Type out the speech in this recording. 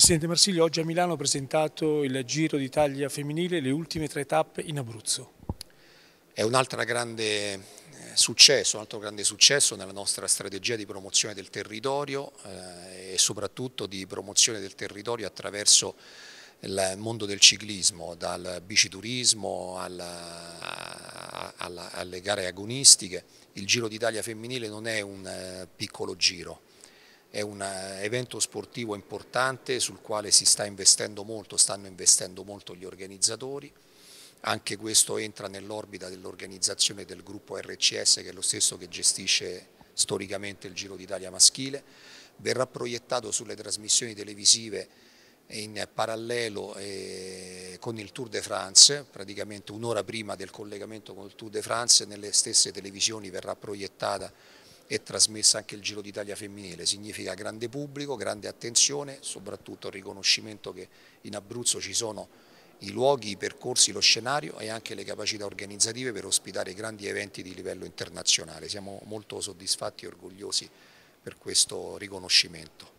Presidente Marsiglio, oggi a Milano ha presentato il Giro d'Italia femminile, le ultime tre tappe in Abruzzo. È un altro grande eh, successo, un altro grande successo nella nostra strategia di promozione del territorio eh, e soprattutto di promozione del territorio attraverso il mondo del ciclismo, dal biciturismo alla, alla, alle gare agonistiche. Il Giro d'Italia femminile non è un eh, piccolo giro, è un eh, evento sportivo importante sul quale si sta investendo molto, stanno investendo molto gli organizzatori, anche questo entra nell'orbita dell'organizzazione del gruppo RCS che è lo stesso che gestisce storicamente il Giro d'Italia maschile, verrà proiettato sulle trasmissioni televisive in parallelo eh, con il Tour de France, praticamente un'ora prima del collegamento con il Tour de France, nelle stesse televisioni verrà proiettata è trasmessa anche il Giro d'Italia femminile, significa grande pubblico, grande attenzione, soprattutto il riconoscimento che in Abruzzo ci sono i luoghi, i percorsi, lo scenario e anche le capacità organizzative per ospitare grandi eventi di livello internazionale. Siamo molto soddisfatti e orgogliosi per questo riconoscimento.